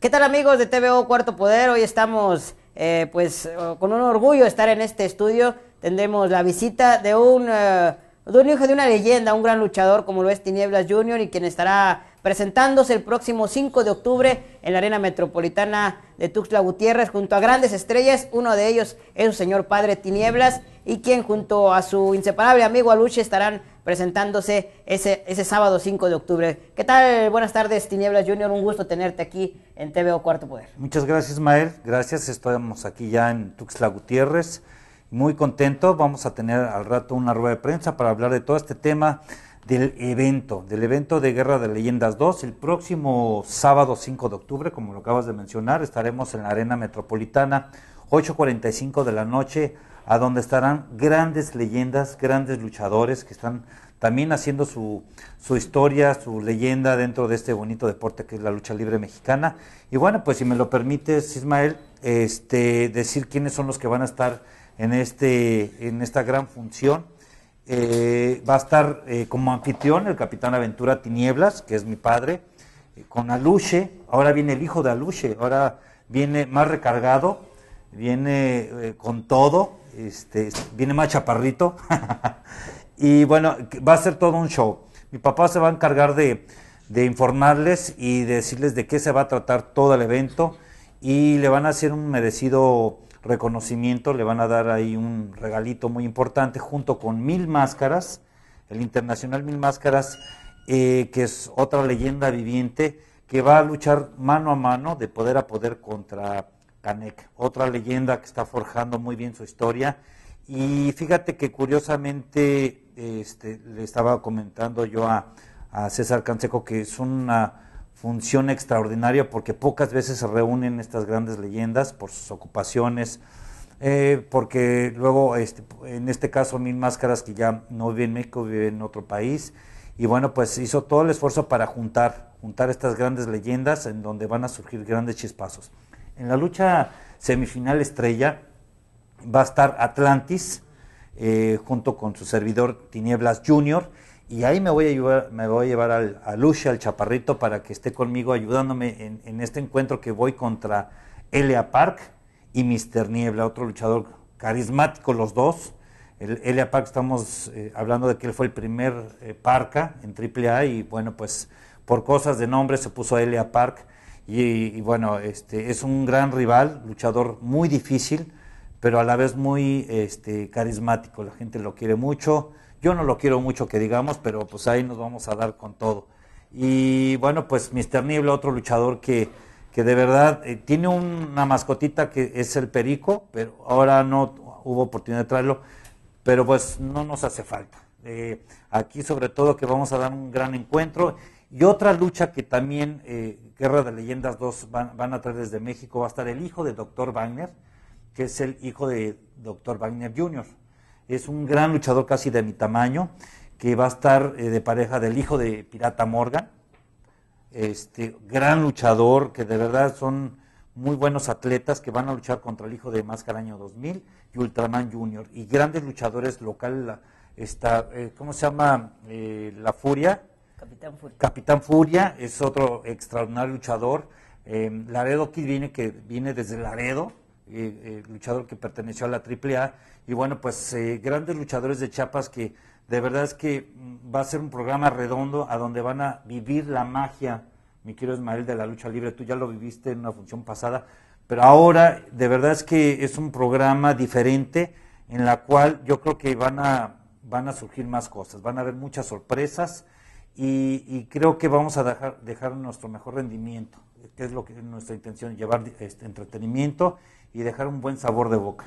¿Qué tal amigos de TVO Cuarto Poder? Hoy estamos eh, pues eh, con un orgullo estar en este estudio. Tendremos la visita de un, eh, de un hijo de una leyenda, un gran luchador como lo es Tinieblas Junior y quien estará presentándose el próximo 5 de octubre en la Arena Metropolitana de Tuxtla Gutiérrez junto a grandes estrellas. Uno de ellos es su señor padre Tinieblas y quien junto a su inseparable amigo Aluche estarán presentándose ese, ese sábado 5 de octubre. ¿Qué tal? Buenas tardes, Tinieblas Junior, un gusto tenerte aquí en TVO Cuarto Poder. Muchas gracias, Mael, gracias, estamos aquí ya en Tuxtla Gutiérrez, muy contento, vamos a tener al rato una rueda de prensa para hablar de todo este tema del evento, del evento de Guerra de Leyendas 2. El próximo sábado 5 de octubre, como lo acabas de mencionar, estaremos en la Arena Metropolitana 8.45 de la noche, a donde estarán grandes leyendas, grandes luchadores que están también haciendo su, su, historia, su leyenda dentro de este bonito deporte que es la lucha libre mexicana. Y bueno, pues si me lo permites, Ismael, este, decir quiénes son los que van a estar en, este, en esta gran función. Eh, va a estar eh, como anfitrión el capitán Aventura Tinieblas, que es mi padre, eh, con Aluche, ahora viene el hijo de Aluche, ahora viene más recargado, viene eh, con todo, este, viene más chaparrito. y bueno, va a ser todo un show. Mi papá se va a encargar de, informarles y decirles de qué se va a tratar todo el evento y le van a hacer un merecido reconocimiento, le van a dar ahí un regalito muy importante junto con Mil Máscaras, el Internacional Mil Máscaras, eh, que es otra leyenda viviente que va a luchar mano a mano de poder a poder contra otra leyenda que está forjando muy bien su historia. Y fíjate que curiosamente este, le estaba comentando yo a, César Canseco que es una función extraordinaria porque pocas veces se reúnen estas grandes leyendas por sus ocupaciones, eh, porque luego, este, en este caso, Mil Máscaras, que ya no vive en México, vive en otro país, y bueno, pues hizo todo el esfuerzo para juntar, juntar estas grandes leyendas en donde van a surgir grandes chispazos. En la lucha semifinal estrella va a estar Atlantis eh, junto con su servidor Tinieblas Jr. Y ahí me voy a llevar, me voy a llevar al, a Lucha, al chaparrito, para que esté conmigo ayudándome en, este encuentro que voy contra Elia Park y Mr. Niebla, otro luchador carismático los dos. El, Elia Park estamos eh, hablando de que él fue el primer eh, parca en AAA y bueno, pues por cosas de nombre se puso Elia Park y, bueno, este, es un gran rival, luchador muy difícil, pero a la vez muy este, carismático. La gente lo quiere mucho. Yo no lo quiero mucho que digamos, pero pues ahí nos vamos a dar con todo. Y bueno, pues Mr. Niebla, otro luchador que, que de verdad eh, tiene una mascotita que es el perico, pero ahora no hubo oportunidad de traerlo, pero pues no nos hace falta. Eh, aquí sobre todo que vamos a dar un gran encuentro y otra lucha que también eh, Guerra de Leyendas 2 van, a traer desde México va a estar el hijo de Dr. Wagner, que es el hijo de Dr. Wagner Jr. Es un gran luchador casi de mi tamaño, que va a estar eh, de pareja del hijo de Pirata Morgan. Este gran luchador, que de verdad son muy buenos atletas que van a luchar contra el hijo de Máscara Año 2000 y Ultraman Jr., Y grandes luchadores locales, está eh, ¿cómo se llama? la Furia Capitán Furia. Capitán Furia es otro extraordinario luchador. Em, Laredo Kid viene, que viene desde Laredo, eh, eh, luchador que perteneció a la AAA. Y bueno, pues eh, grandes luchadores de Chiapas que de verdad es que mm, va a ser un programa redondo a donde van a vivir la magia, mi querido Ismael, de la lucha libre. Tú ya lo viviste en una función pasada, pero ahora de verdad es que es un programa diferente en la cual yo creo que van a, van a surgir más cosas, van a haber muchas sorpresas y, creo que vamos a dejar, dejar, nuestro mejor rendimiento, que es lo que es nuestra intención, llevar este entretenimiento y dejar un buen sabor de boca.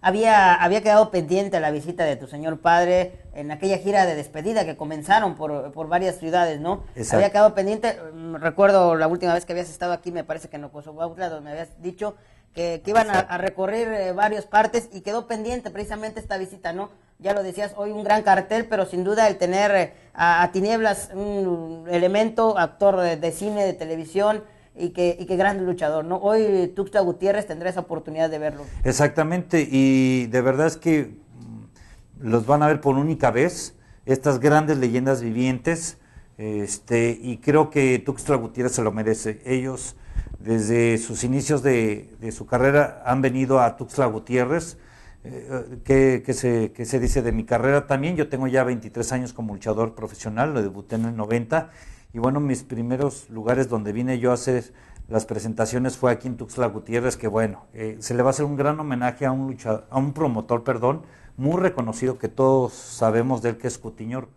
Había, había quedado pendiente la visita de tu señor padre en aquella gira de despedida que comenzaron por, varias ciudades, ¿no? Exacto. Había quedado pendiente, mm, recuerdo la última vez que habías estado aquí, me parece que en Ocosobautla, donde habías dicho que, iban a, recorrer eh, varias partes y quedó pendiente precisamente esta visita, ¿no? ya lo decías hoy, un gran cartel, pero sin duda el tener eh, a, Tinieblas un elemento, actor de, cine, de televisión, y que, y gran luchador, ¿no? Hoy Tuxtla Gutiérrez tendrá esa oportunidad de verlo. Exactamente, y de verdad es que mm, los van a ver por única vez, estas grandes leyendas vivientes, este, y creo que Tuxtla Gutiérrez se lo merece. Ellos, desde sus inicios de, de su carrera, han venido a Tuxtla Gutiérrez eh, qué que, se, que, se, dice de mi carrera también. Yo tengo ya 23 años como luchador profesional, lo debuté en el 90. Y bueno, mis primeros lugares donde vine yo a hacer las presentaciones fue aquí en Tuxtla Gutiérrez, que bueno, eh, se le va a hacer un gran homenaje a un, luchador, a un promotor, perdón, muy reconocido, que todos sabemos de él, que es Cutiño,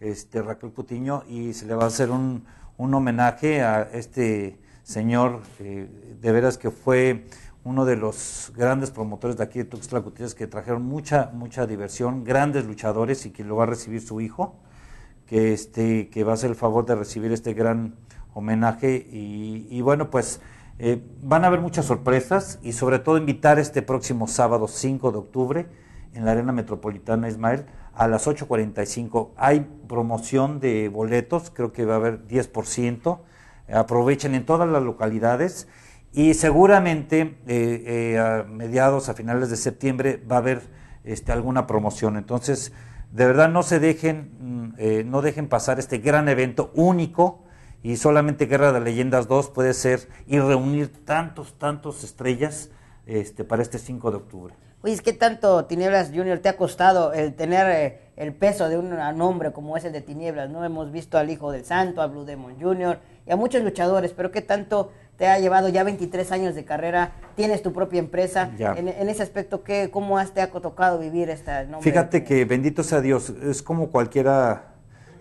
este, Raquel Cutiño, y se le va a hacer un, un homenaje a este señor, eh, de veras que fue uno de los grandes promotores de aquí de Tuxtla que trajeron mucha, mucha diversión, grandes luchadores y que lo va a recibir su hijo, que, este, que va a hacer el favor de recibir este gran homenaje. Y, bueno, pues eh, van a haber muchas sorpresas y sobre todo invitar este próximo sábado 5 de octubre en la Arena Metropolitana Ismael a las 8.45. Hay promoción de boletos, creo que va a haber 10%. Aprovechen en todas las localidades. Y seguramente eh, eh, a mediados, a finales de septiembre, va a haber este, alguna promoción. Entonces, de verdad no se dejen, mm, eh, no dejen pasar este gran evento único y solamente Guerra de Leyendas 2 puede ser y reunir tantos, tantos estrellas este, para este 5 de octubre. Oye, es que tanto Tinieblas Junior te ha costado el tener el peso de un nombre como ese de Tinieblas, ¿no? Hemos visto al hijo del santo, a Blue Demon Junior y a muchos luchadores, pero qué tanto te ha llevado ya 23 años de carrera, tienes tu propia empresa. En, ese aspecto, ¿qué, ¿cómo te ha tocado vivir esta... Fíjate que bendito sea Dios, es como cualquiera,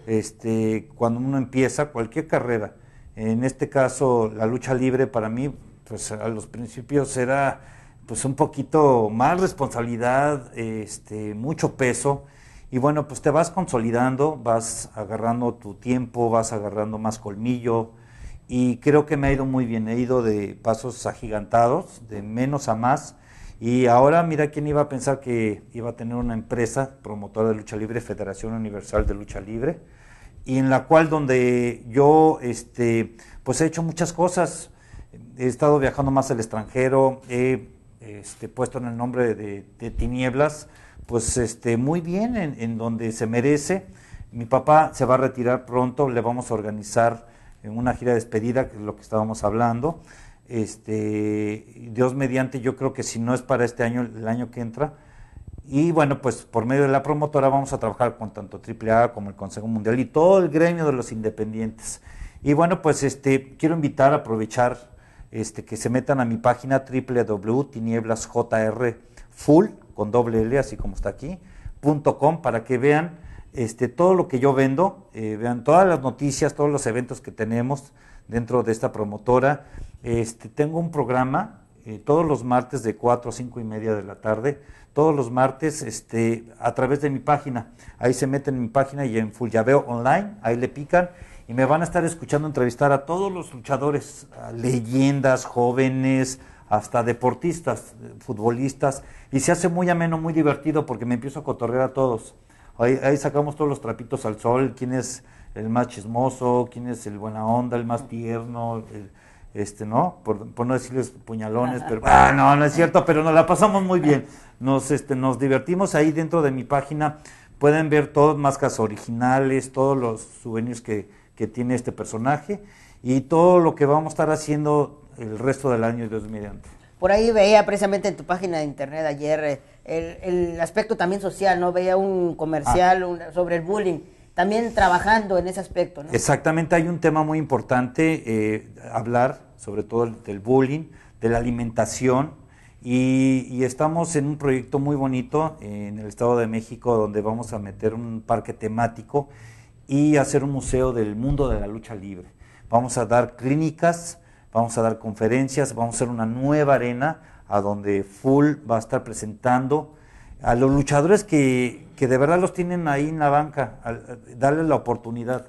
este, cuando uno empieza cualquier carrera. En este caso, la lucha libre para mí, pues a los principios era pues un poquito más responsabilidad, este, mucho peso. Y bueno, pues te vas consolidando, vas agarrando tu tiempo, vas agarrando más colmillo, y creo que me ha ido muy bien. He ido de pasos agigantados, de menos a más. Y ahora mira quién iba a pensar que iba a tener una empresa promotora de lucha libre, Federación Universal de Lucha Libre, y en la cual donde yo este, pues he hecho muchas cosas. He estado viajando más al extranjero, he este, puesto en el nombre de, Tinieblas, pues este, muy bien en, en donde se merece. Mi papá se va a retirar pronto, le vamos a organizar en una gira despedida, que es lo que estábamos hablando. Este, Dios mediante, yo creo que si no es para este año, el año que entra. Y bueno, pues por medio de la promotora vamos a trabajar con tanto AAA como el Consejo Mundial y todo el gremio de los independientes. Y bueno, pues este, quiero invitar a aprovechar este, que se metan a mi página full con doble L, así como está aquí, punto com, para que vean este, todo lo que yo vendo, eh, vean todas las noticias, todos los eventos que tenemos dentro de esta promotora. Este, tengo un programa eh, todos los martes de 4 a 5 y media de la tarde, todos los martes este, a través de mi página. Ahí se meten en mi página y en Full Veo Online, ahí le pican y me van a estar escuchando entrevistar a todos los luchadores, leyendas, jóvenes, hasta deportistas, eh, futbolistas, y se hace muy ameno, muy divertido porque me empiezo a cotorrear a todos ahí, sacamos todos los trapitos al sol, quién es el más chismoso, quién es el buena onda, el más tierno, este, ¿no? Por, no decirles puñalones, pero ah, no, no es cierto, pero nos la pasamos muy bien. Nos, este, nos divertimos ahí dentro de mi página. Pueden ver todas máscas originales, todos los souvenirs que, que tiene este personaje y todo lo que vamos a estar haciendo el resto del año y Dios por ahí veía precisamente en tu página de internet ayer eh, el, aspecto también social, ¿no? Veía un comercial ah. sobre el bullying también trabajando en ese aspecto. Exactamente, hay un tema muy importante, eh, hablar sobre todo del bullying, de la alimentación, y, y, estamos en un proyecto muy bonito eh, en el Estado de México donde vamos a meter un parque temático y hacer un museo del mundo de la lucha libre. Vamos a dar clínicas vamos a dar conferencias, vamos a hacer una nueva arena a donde Full va a estar presentando a los luchadores que, de verdad los tienen ahí en la banca, darles la oportunidad.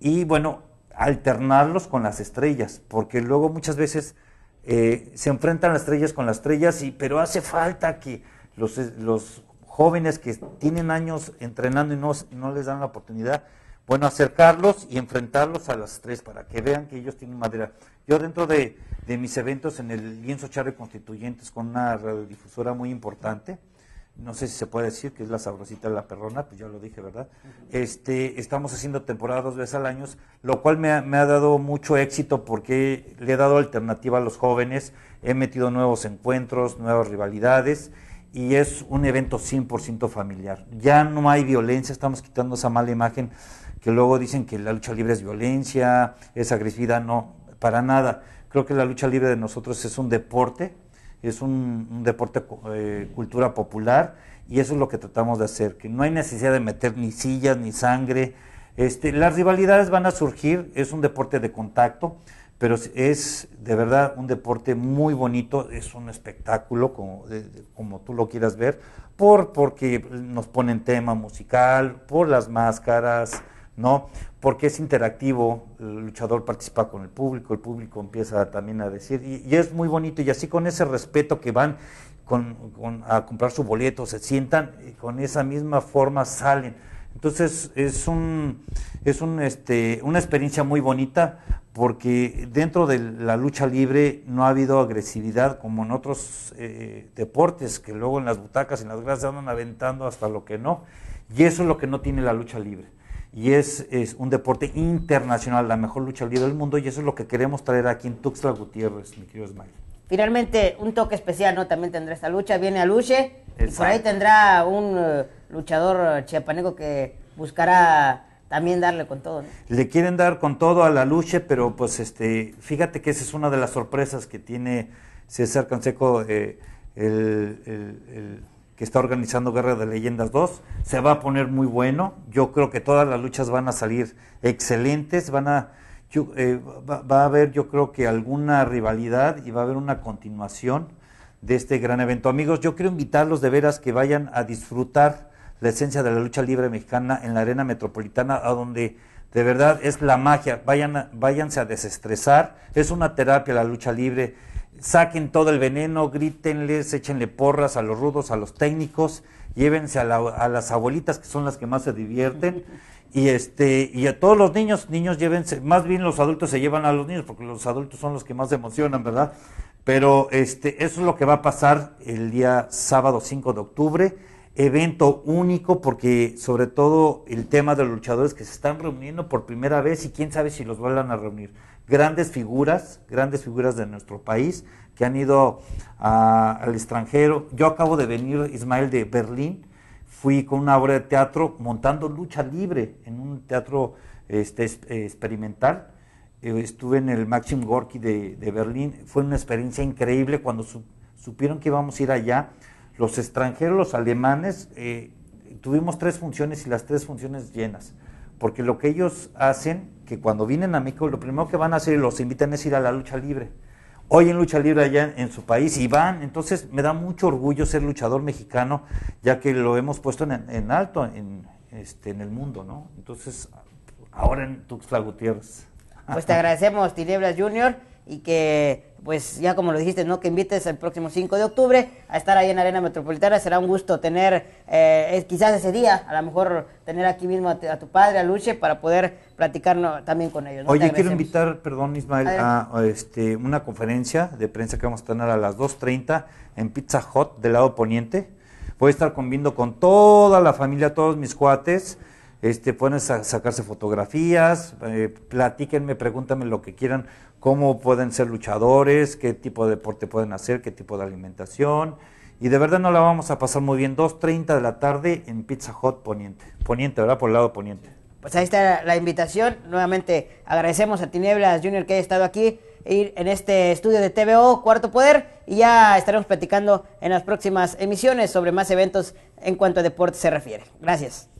Y bueno, alternarlos con las estrellas, porque luego muchas veces eh, se enfrentan las estrellas con las estrellas, y, pero hace falta que los, los jóvenes que tienen años entrenando y no, no les dan la oportunidad, bueno, acercarlos y enfrentarlos a las tres para que vean que ellos tienen madera. Yo dentro de, mis eventos en el lienzo charre constituyentes con una radiodifusora muy importante, no sé si se puede decir que es la sabrosita de la perrona, pues ya lo dije, ¿verdad? Este, estamos haciendo temporada dos veces al año, lo cual me ha, me ha, dado mucho éxito porque le he dado alternativa a los jóvenes, he metido nuevos encuentros, nuevas rivalidades y es un evento 100% familiar. Ya no hay violencia, estamos quitando esa mala imagen que luego dicen que la lucha libre es violencia, es agresividad, no, para nada. Creo que la lucha libre de nosotros es un deporte, es un, deporte eh, cultura popular y eso es lo que tratamos de hacer, que no hay necesidad de meter ni sillas ni sangre. Este, las rivalidades van a surgir, es un deporte de contacto, pero es de verdad un deporte muy bonito, es un espectáculo como, como tú lo quieras ver, por, porque nos ponen tema musical, por las máscaras, ¿no? Porque es interactivo, el luchador participa con el público, el público empieza también a decir, y, es muy bonito, y así con ese respeto que van a comprar su boleto, se sientan y con esa misma forma salen. Entonces es un es un este una experiencia muy bonita porque dentro de la lucha libre no ha habido agresividad como en otros eh, deportes que luego en las butacas en las gradas andan aventando hasta lo que no y eso es lo que no tiene la lucha libre y es, es, un deporte internacional, la mejor lucha día del mundo y eso es lo que queremos traer aquí en Tuxtla Gutiérrez, mi querido Smile. Finalmente, un toque especial, ¿no? También tendrá esta lucha, viene a Luche y por ahí tendrá un eh, luchador eh, chiapaneco que buscará también darle con todo. Le quieren dar con todo a la Luche, pero pues este, fíjate que esa es una de las sorpresas que tiene César Canseco, eh, el que está organizando Guerra de Leyendas 2. Se va a poner muy bueno. Yo creo que todas las luchas van a salir excelentes. Van a, eh, va, a haber, yo creo que alguna rivalidad y va a haber una continuación de este gran evento. Amigos, yo quiero invitarlos de veras que vayan a disfrutar la esencia de la lucha libre mexicana en la arena metropolitana, a donde de verdad es la magia. Vayan, váyanse a desestresar. Es una terapia la lucha libre saquen todo el veneno, grítenles, échenle porras a los rudos, a los técnicos, llévense a, las abuelitas que son las que más se divierten y este y a todos los niños, niños llévense, más bien los adultos se llevan a los niños porque los adultos son los que más emocionan, ¿verdad? Pero este eso es lo que va a pasar el día sábado 5 de octubre, evento único porque sobre todo el tema de los luchadores que se están reuniendo por primera vez y quién sabe si los vuelvan a reunir grandes figuras, grandes figuras de nuestro país que han ido ah, al extranjero. Yo acabo de venir, Ismael, de Berlín, fui con una obra de teatro montando lucha libre en un teatro este, eh, experimental. Eh, estuve en el Maxim Gorky de, Berlín, fue una experiencia increíble cuando supieron que íbamos a ir allá. Los extranjeros, los alemanes, eh, tuvimos tres funciones y las tres funciones llenas, porque lo que ellos hacen que cuando vienen a México, lo primero que van a hacer y los invitan es ir a la lucha libre. Hoy en lucha libre allá en, su país y van, entonces me da mucho orgullo ser luchador mexicano, ya que lo hemos puesto en, alto en, este, en el mundo, ¿no? Entonces, ahora en Tuxtla Gutiérrez. Pues te agradecemos, Tinieblas Junior y que, pues ya como lo dijiste, ¿no? que invites el próximo 5 de octubre a estar ahí en Arena Metropolitana. Será un gusto tener, eh, quizás ese día, a lo mejor tener aquí mismo a, tu padre, a Luche, para poder platicar también con ellos. Oye, quiero invitar, perdón Ismael, a, este, una conferencia de prensa que vamos a tener a las 2.30 en Pizza Hot del lado poniente. Voy a estar conviviendo con toda la familia, todos mis cuates este, pueden sacarse fotografías, eh, platíquenme, pregúntame lo que quieran, cómo pueden ser luchadores, qué tipo de deporte pueden hacer, qué tipo de alimentación. Y de verdad no la vamos a pasar muy bien. 2.30 de la tarde en Pizza Hot Poniente. Poniente, ¿verdad? Por el lado Poniente. Pues ahí está la invitación. Nuevamente agradecemos a Tinieblas Junior que haya estado aquí e en este estudio de TVO Cuarto Poder y ya estaremos platicando en las próximas emisiones sobre más eventos en cuanto a deporte se refiere. Gracias.